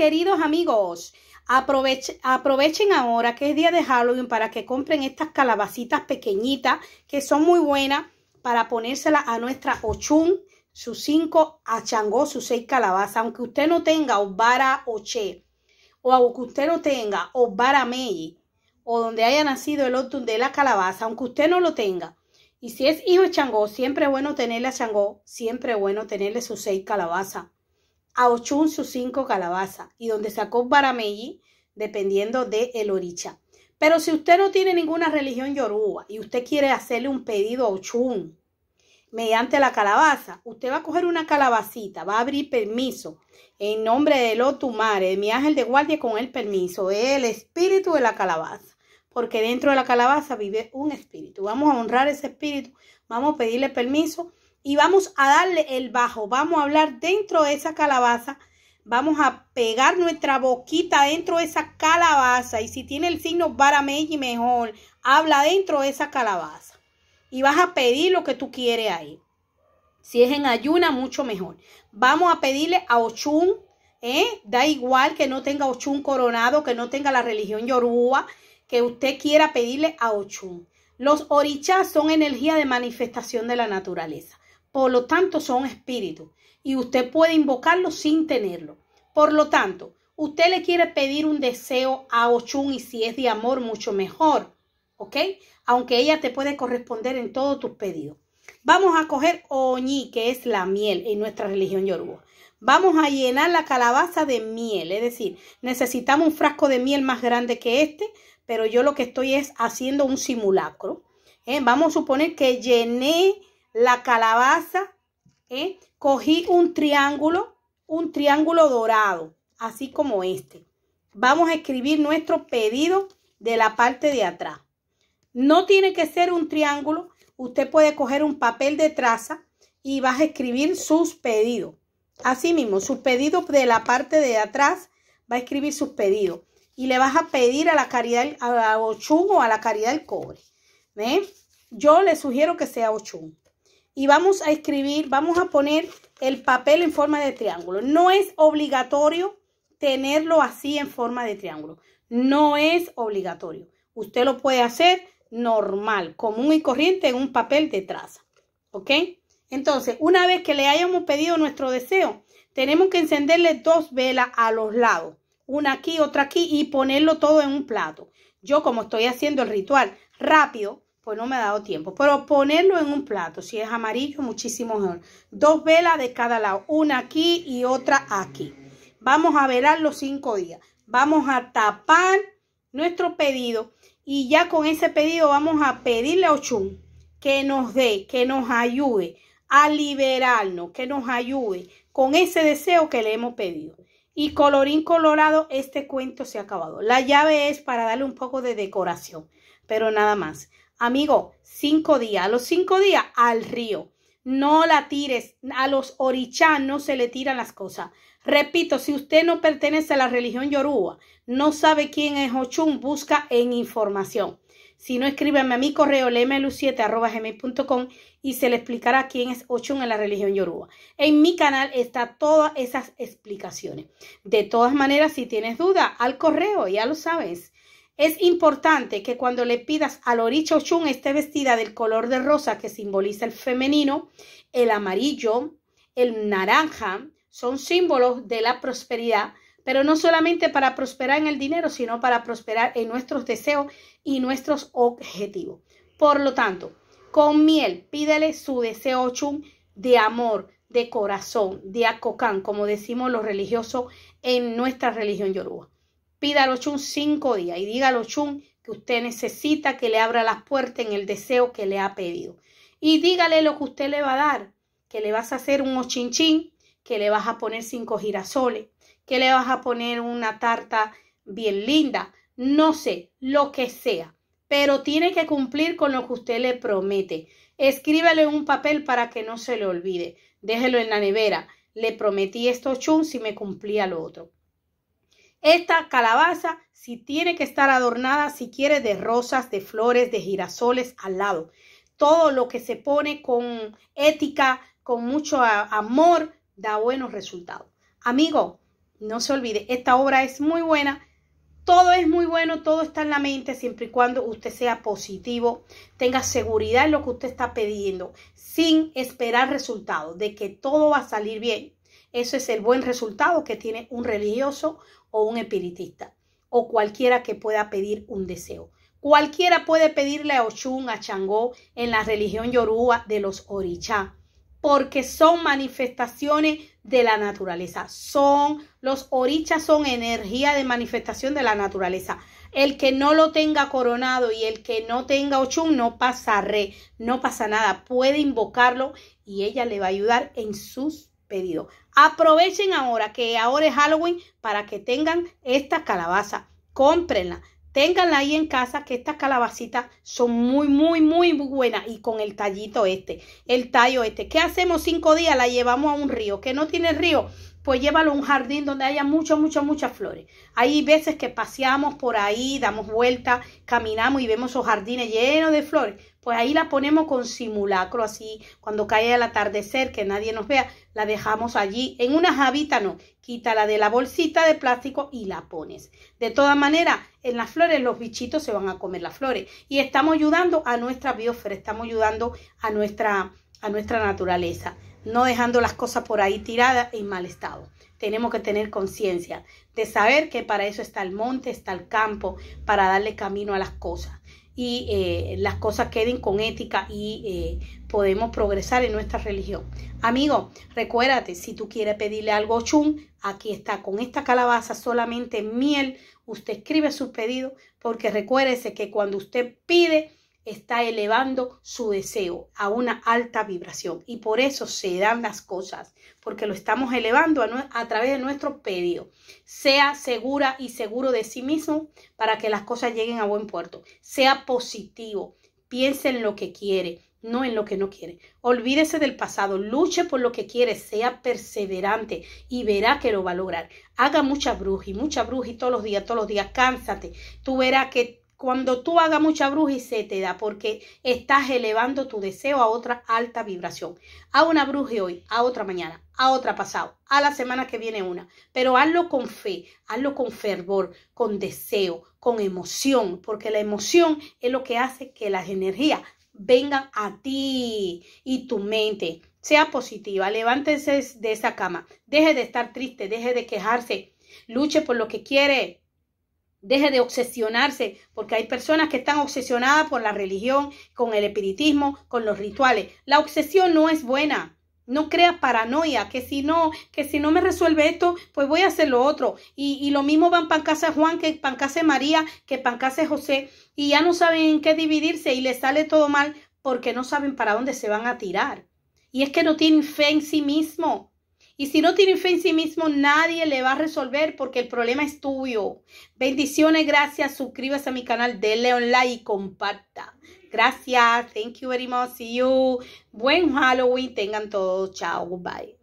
queridos amigos, aprovechen, ahora que es día de Halloween para que compren estas calabacitas pequeñitas que son muy buenas para ponérselas a nuestra ochun, sus cinco a changó, sus seis calabazas. Aunque usted no tenga obara oche, o aunque usted no tenga obara meyi, o donde haya nacido el otun de la calabaza, aunque usted no lo tenga. Y si es hijo de changó, siempre es bueno tenerle a changó, siempre es bueno tenerle sus seis calabazas a Ochun sus cinco calabazas y donde sacó Barameyí, dependiendo de el oricha. Pero si usted no tiene ninguna religión yoruba y usted quiere hacerle un pedido a Ochun mediante la calabaza, usted va a coger una calabacita, va a abrir permiso en nombre de Lotumare, de mi ángel de guardia con el permiso, el espíritu de la calabaza, porque dentro de la calabaza vive un espíritu. Vamos a honrar ese espíritu, vamos a pedirle permiso y vamos a darle el bajo. Vamos a hablar dentro de esa calabaza. Vamos a pegar nuestra boquita dentro de esa calabaza. Y si tiene el signo Barameji, mejor. Habla dentro de esa calabaza. Y vas a pedir lo que tú quieres ahí. Si es en ayuna, mucho mejor. Vamos a pedirle a Ochun. ¿eh? Da igual que no tenga Ochun coronado, que no tenga la religión yoruba. Que usted quiera pedirle a Ochun. Los orichas son energía de manifestación de la naturaleza. Por lo tanto, son espíritus y usted puede invocarlos sin tenerlo. Por lo tanto, usted le quiere pedir un deseo a Ochun y si es de amor, mucho mejor. ¿Ok? Aunque ella te puede corresponder en todos tus pedidos. Vamos a coger oñi, que es la miel en nuestra religión yoruba. Vamos a llenar la calabaza de miel, es decir, necesitamos un frasco de miel más grande que este, pero yo lo que estoy es haciendo un simulacro. ¿eh? Vamos a suponer que llené la calabaza, ¿eh? cogí un triángulo, un triángulo dorado, así como este. Vamos a escribir nuestro pedido de la parte de atrás. No tiene que ser un triángulo. Usted puede coger un papel de traza y vas a escribir sus pedidos. Así mismo, sus pedidos de la parte de atrás va a escribir sus pedidos. Y le vas a pedir a la caridad, a la o a la caridad del cobre. Yo le sugiero que sea Ochum y vamos a escribir, vamos a poner el papel en forma de triángulo. No es obligatorio tenerlo así en forma de triángulo. No es obligatorio. Usted lo puede hacer normal, común y corriente en un papel de traza. ¿Ok? Entonces, una vez que le hayamos pedido nuestro deseo, tenemos que encenderle dos velas a los lados. Una aquí, otra aquí y ponerlo todo en un plato. Yo como estoy haciendo el ritual rápido, pues no me ha dado tiempo. Pero ponerlo en un plato, si es amarillo, muchísimo mejor. Dos velas de cada lado, una aquí y otra aquí. Vamos a velar los cinco días. Vamos a tapar nuestro pedido y ya con ese pedido vamos a pedirle a Ochun que nos dé, que nos ayude a liberarnos, que nos ayude con ese deseo que le hemos pedido. Y colorín colorado, este cuento se ha acabado. La llave es para darle un poco de decoración, pero nada más. Amigo, cinco días. A los cinco días al río. No la tires. A los orichas no se le tiran las cosas. Repito, si usted no pertenece a la religión yoruba, no sabe quién es Ochun, busca en información. Si no, escríbeme a mi correo lmlu7.gmail.com y se le explicará quién es Ochun en la religión yoruba. En mi canal están todas esas explicaciones. De todas maneras, si tienes duda, al correo, ya lo sabes. Es importante que cuando le pidas al Lori Chun esté vestida del color de rosa que simboliza el femenino, el amarillo, el naranja, son símbolos de la prosperidad, pero no solamente para prosperar en el dinero, sino para prosperar en nuestros deseos y nuestros objetivos. Por lo tanto, con miel, pídele su deseo Chun de amor, de corazón, de acocán, como decimos los religiosos en nuestra religión yoruba. Pídalo, Chun, cinco días y dígalo, Chun, que usted necesita que le abra las puertas en el deseo que le ha pedido. Y dígale lo que usted le va a dar, que le vas a hacer un ochinchín, que le vas a poner cinco girasoles, que le vas a poner una tarta bien linda, no sé, lo que sea, pero tiene que cumplir con lo que usted le promete. en un papel para que no se le olvide. Déjelo en la nevera. Le prometí esto chun si me cumplía lo otro. Esta calabaza, si tiene que estar adornada, si quiere, de rosas, de flores, de girasoles al lado. Todo lo que se pone con ética, con mucho amor, da buenos resultados. Amigo, no se olvide, esta obra es muy buena. Todo es muy bueno, todo está en la mente siempre y cuando usted sea positivo, tenga seguridad en lo que usted está pidiendo, sin esperar resultados, de que todo va a salir bien. Eso es el buen resultado que tiene un religioso o un espiritista o cualquiera que pueda pedir un deseo. Cualquiera puede pedirle a Ochun a Changó, en la religión yoruba de los orichá, porque son manifestaciones de la naturaleza. Son los orichas son energía de manifestación de la naturaleza. El que no lo tenga coronado y el que no tenga Ochun no pasa re, no pasa nada. Puede invocarlo y ella le va a ayudar en sus pedido. Aprovechen ahora que ahora es Halloween para que tengan esta calabaza. Cómprenla. Ténganla ahí en casa que estas calabacitas son muy, muy, muy buenas y con el tallito este, el tallo este. ¿Qué hacemos cinco días? La llevamos a un río. que no tiene río? pues llévalo a un jardín donde haya muchas, muchas, muchas flores. Hay veces que paseamos por ahí, damos vueltas, caminamos y vemos esos jardines llenos de flores. Pues ahí la ponemos con simulacro, así, cuando cae el atardecer, que nadie nos vea, la dejamos allí. En una jabita, no, quítala de la bolsita de plástico y la pones. De todas maneras, en las flores los bichitos se van a comer las flores. Y estamos ayudando a nuestra biosfera, estamos ayudando a nuestra naturaleza no dejando las cosas por ahí tiradas en mal estado. Tenemos que tener conciencia de saber que para eso está el monte, está el campo, para darle camino a las cosas y eh, las cosas queden con ética y eh, podemos progresar en nuestra religión. Amigo, recuérdate, si tú quieres pedirle algo chun, aquí está, con esta calabaza solamente miel, usted escribe su pedido, porque recuérdese que cuando usted pide, está elevando su deseo a una alta vibración y por eso se dan las cosas, porque lo estamos elevando a, través de nuestro pedido. Sea segura y seguro de sí mismo para que las cosas lleguen a buen puerto. Sea positivo, piense en lo que quiere, no en lo que no quiere. Olvídese del pasado, luche por lo que quiere, sea perseverante y verá que lo va a lograr. Haga mucha brujas y mucha bruja y todos los días, todos los días, cánsate. Tú verás que cuando tú hagas mucha bruja y se te da, porque estás elevando tu deseo a otra alta vibración. A una bruja hoy, a otra mañana, a otra pasado, a la semana que viene una. Pero hazlo con fe, hazlo con fervor, con deseo, con emoción, porque la emoción es lo que hace que las energías vengan a ti y tu mente sea positiva, levántese de esa cama, deje de estar triste, deje de quejarse, luche por lo que quiere, Deje de obsesionarse, porque hay personas que están obsesionadas por la religión, con el espiritismo, con los rituales. La obsesión no es buena. No crea paranoia, que si no, que si no me resuelve esto, pues voy a hacer lo otro. Y, y lo mismo van para casa Juan, que para casa María, que para casa José. Y ya no saben en qué dividirse y les sale todo mal porque no saben para dónde se van a tirar. Y es que no tienen fe en sí mismo. Y si no tiene fe en sí mismo, nadie le va a resolver porque el problema es tuyo. Bendiciones, gracias. Suscríbase a mi canal, denle un like y comparta. Gracias. Thank you very much. See you. Buen Halloween. Tengan todos. Chao. Bye.